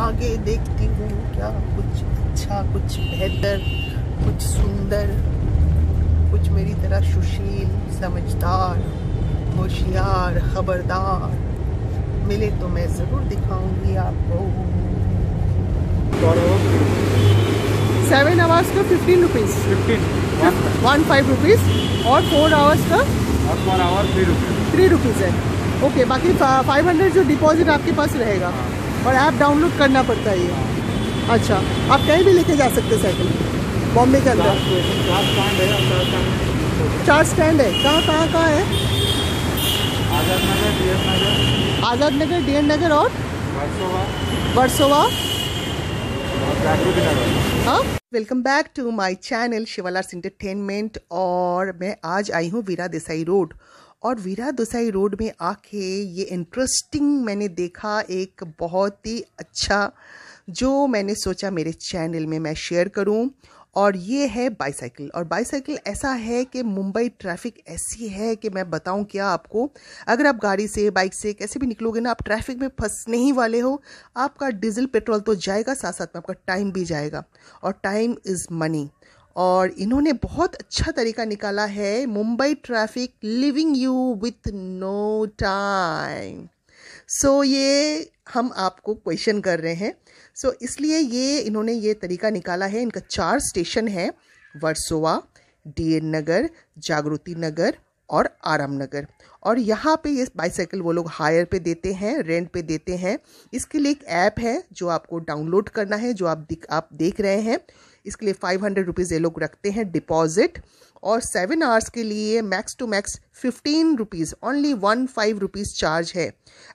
आगे देखती हूँ क्या कुछ अच्छा कुछ बेहतर कुछ सुंदर कुछ मेरी तरह सुशील समझदार होशियार खबरदार मिले तो मैं ज़रूर दिखाऊंगी आपको सेवन आवर्स का fifteen rupees one five rupees और फोर आवर्स का थ्री रुपीज़ थ्री रुपीज़ है ओके बाकी फाइव हंड्रेड जो डिपॉजिट आपके पास रहेगा हाँ। और ऐप डाउनलोड करना पड़ता है ये अच्छा आप कहीं भी लेके जा सकते हैं साइकिल बॉम्बे के अंदर चार स्टैंड है कहाँ कहाँ कहाँ है आज़ाद नगर डी एन नगर और वर्सोवा हाँ welcome back to my channel Shivalas entertainment और मैं आज आई हूँ वीरा देसाई रोड और वीरा दुसाई रोड में आके ये इंटरेस्टिंग मैंने देखा एक बहुत ही अच्छा जो मैंने सोचा मेरे चैनल में मैं शेयर करूं और ये है बाईसाइकिल और बाईसाइकिल ऐसा है कि मुंबई ट्रैफिक ऐसी है कि मैं बताऊं क्या आपको अगर आप गाड़ी से बाइक से कैसे भी निकलोगे ना आप ट्रैफिक में फंसने ही वाले हो आपका डीजल पेट्रोल तो जाएगा साथ साथ में आपका टाइम भी जाएगा और टाइम इज़ मनी और इन्होंने बहुत अच्छा तरीका निकाला है Mumbai traffic living you with no time so ये हम आपको क्वेश्चन कर रहे हैं सो so, इसलिए ये इन्होंने ये तरीका निकाला है इनका चार स्टेशन है वर्सोवा डी नगर जागृति नगर और आराम नगर और यहाँ पे ये बाईसाइकिल वो लोग हायर पे देते हैं रेंट पे देते हैं इसके लिए एक ऐप है जो आपको डाउनलोड करना है जो आप दिख आप देख रहे हैं इसके लिए फाइव हंड्रेड रुपीज़ ये लोग रखते हैं डिपॉजिट और सेवन आवर्स के लिए max to max fifteen rupees only one five rupees charge है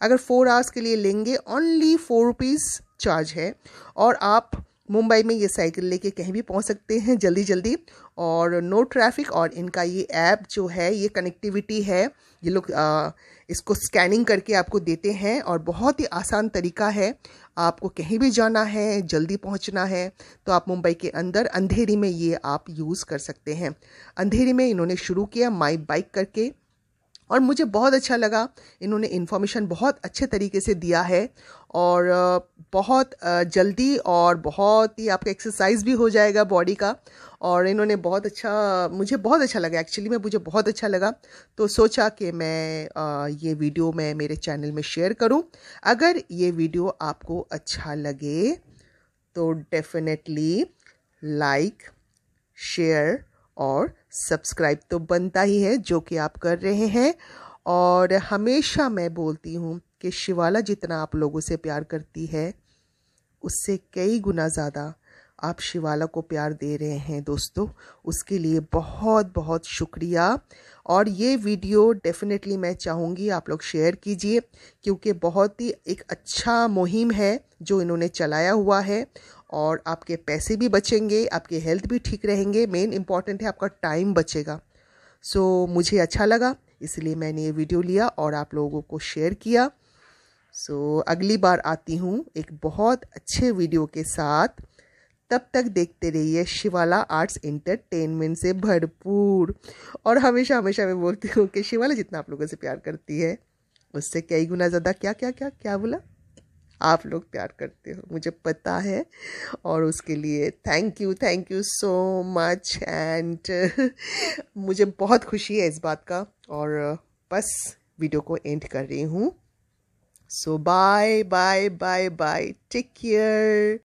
अगर फोर आवर्स के लिए लेंगे ओनली फोर रुपीज़ चार्ज है और आप मुंबई में ये साइकिल लेके कहीं भी पहुंच सकते हैं जल्दी जल्दी और नो ट्रैफिक और इनका ये ऐप जो है ये कनेक्टिविटी है ये लोग इसको स्कैनिंग करके आपको देते हैं और बहुत ही आसान तरीका है आपको कहीं भी जाना है जल्दी पहुंचना है तो आप मुंबई के अंदर अंधेरी में ये आप यूज़ कर सकते हैं अंधेरी में इन्होंने शुरू किया माई बाइक करके और मुझे बहुत अच्छा लगा इन्होंने इन्फॉर्मेशन बहुत अच्छे तरीके से दिया है और बहुत जल्दी और बहुत ही आपका एक्सरसाइज भी हो जाएगा बॉडी का और इन्होंने बहुत अच्छा मुझे बहुत अच्छा लगा एक्चुअली में मुझे बहुत अच्छा लगा तो सोचा कि मैं ये वीडियो मैं मेरे चैनल में शेयर करूं अगर ये वीडियो आपको अच्छा लगे तो डेफिनेटली लाइक शेयर और सब्सक्राइब तो बनता ही है जो कि आप कर रहे हैं और हमेशा मैं बोलती हूँ कि शिवाला जितना आप लोगों से प्यार करती है उससे कई गुना ज़्यादा आप शिवाला को प्यार दे रहे हैं दोस्तों उसके लिए बहुत बहुत शुक्रिया और ये वीडियो डेफिनेटली मैं चाहूँगी आप लोग शेयर कीजिए क्योंकि बहुत ही एक अच्छा मुहिम है जो इन्होंने चलाया हुआ है और आपके पैसे भी बचेंगे आपके हेल्थ भी ठीक रहेंगे मेन इम्पॉर्टेंट है आपका टाइम बचेगा सो so, मुझे अच्छा लगा इसलिए मैंने ये वीडियो लिया और आप लोगों को शेयर किया सो so, अगली बार आती हूँ एक बहुत अच्छे वीडियो के साथ तब तक देखते रहिए शिवाला आर्ट्स इंटरटेनमेंट से भरपूर और हमेशा हमेशा मैं बोलती हूँ कि शिवाला जितना आप लोगों से प्यार करती है उससे कई गुना ज़्यादा क्या क्या क्या क्या बोला आप लोग प्यार करते हो मुझे पता है और उसके लिए thank you thank you so much and मुझे बहुत खुशी है इस बात का और बस वीडियो को एंड कर रही हूँ so bye bye bye bye take care